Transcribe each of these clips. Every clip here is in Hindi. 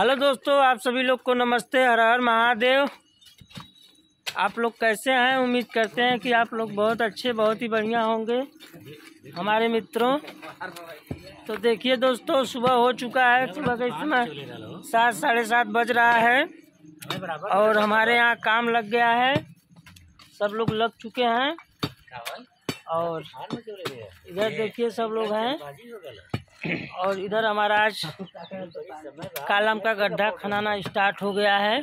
हेलो दोस्तों आप सभी लोग को नमस्ते हर हर महादेव आप लोग कैसे हैं उम्मीद करते हैं कि आप लोग बहुत अच्छे बहुत ही बढ़िया होंगे हमारे मित्रों तो देखिए दोस्तों सुबह हो चुका है सुबह के समय सात साढ़े सात बज रहा है और हमारे यहाँ काम लग गया है सब लोग लग चुके हैं और इधर देखिए सब लोग हैं और इधर हमारा आज कालम का गड्ढा खनाना स्टार्ट हो गया है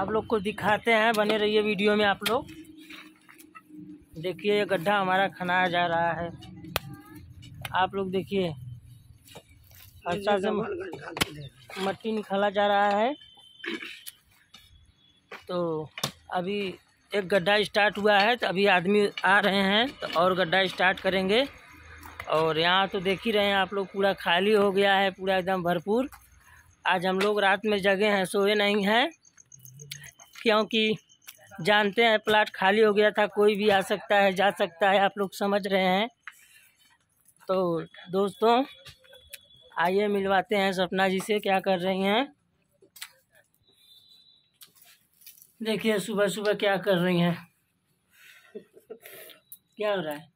आप लोग को दिखाते हैं बने रहिए वीडियो में आप लोग देखिए ये गड्ढा हमारा खनाया जा रहा है आप लोग देखिए अच्छा से मट्टी निकाला जा रहा है तो अभी एक गड्ढा स्टार्ट हुआ है तो अभी आदमी आ रहे हैं तो और गड्ढा स्टार्ट करेंगे और यहाँ तो देख ही रहे हैं आप लोग पूरा खाली हो गया है पूरा एकदम भरपूर आज हम लोग रात में जगे हैं सोए नहीं हैं क्योंकि जानते हैं प्लाट खाली हो गया था कोई भी आ सकता है जा सकता है आप लोग समझ रहे हैं तो दोस्तों आइए मिलवाते हैं सपना जी से क्या कर रही हैं देखिए सुबह सुबह क्या कर रही हैं क्या हो रहा है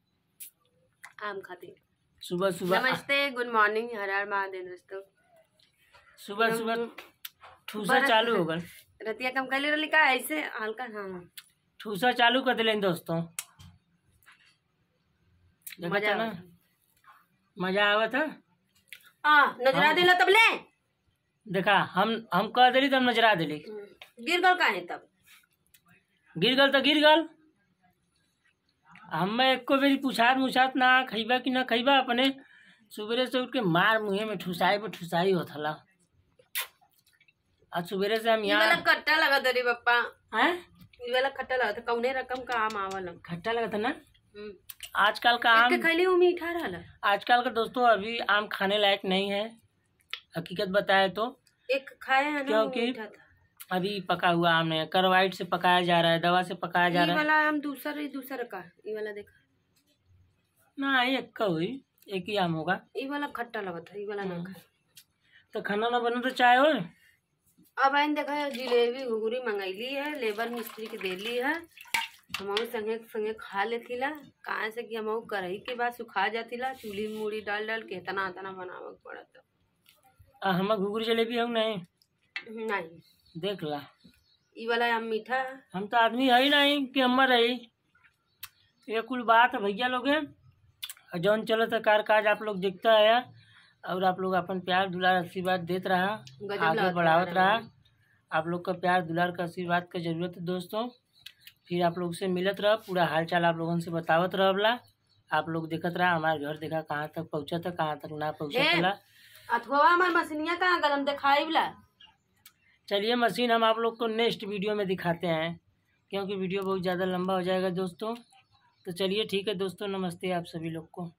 आम खाते हैं सुबह सुबह नमस्ते गुड मॉर्निंग हर हर महादेव दोस्तों सुबह सुबह ठूसा चालू हो गल रतिया कम कर लिखा ऐसे हल्का हाँ ठूसा चालू कर दिले दोस्तों मजा आवे था आ हाँ, नजरा हाँ। दिला तब ले देखा हम हम कह दिली तब नजरा दिली गिरगल का है तब गिरगल गल तो गिर गल हमें एक बेरी पुछात मुछात ना खैबा कि ना खैबा अपने सुबेरे से उठ के मार मुहे में ठुसाई पर ठुसाई हो थला आज सुबेरे से हम यहाँ खट्टा लगा दरी पप्पा हैं ये वाला खट्टा लगा था कौने रकम का आम आवल खट्टा लगा था ना हम्म। आजकल का आम खैली वो मीठा रहा आजकल का दोस्तों अभी आम खाने लायक नहीं है हकीकत बताए तो एक खाए है ना क्योंकि अभी पका हुआ आम है करवाइट से पकाया जा रहा है दवा से पकाया जा रहा है वाला आम दूसरा ही दूसरा का ये वाला देखा ना एक का हुई एक ही आम होगा ये वाला खट्टा लगा था ये वाला ना हम्म। खा तो खाना ना बना तो चाय हो अब आइन देखा जिलेबी घुघरी मंगाई ली है लेबर मिस्त्री के ली है हमारे संगे संगे खा लेती ला कहा से कि हम कढ़ाई के बाद सुखा जाती ला चूल्ही मूढ़ी डाल डाल के इतना इतना बनावा पड़ा था हम घुघरी जलेबी हम नहीं नहीं देख ला ये वाला हम मीठा हम तो आदमी है ही नहीं कि हम रही ये कुल बात भैया लोग है जौन चलो तो कार काज आप लोग देखता है और आप लोग अपन प्यार दुलार आशीर्वाद देते रहा आगे बढ़ावत रहा आप लोग का प्यार दुलार का आशीर्वाद का जरूरत है दोस्तों फिर आप लोग से मिलत रह पूरा हालचाल आप लोगों से बतावत रहला आप लोग देखत रहा हमारे घर देखा कहाँ तक पहुँचा था कहाँ तक ना पहुँचा था अथवा हमारे मशीनिया कहाँ गलम दिखाई वाला चलिए मशीन हम आप लोग को नेक्स्ट वीडियो में दिखाते हैं क्योंकि वीडियो बहुत ज़्यादा लंबा हो जाएगा दोस्तों तो चलिए ठीक है दोस्तों नमस्ते आप सभी लोग को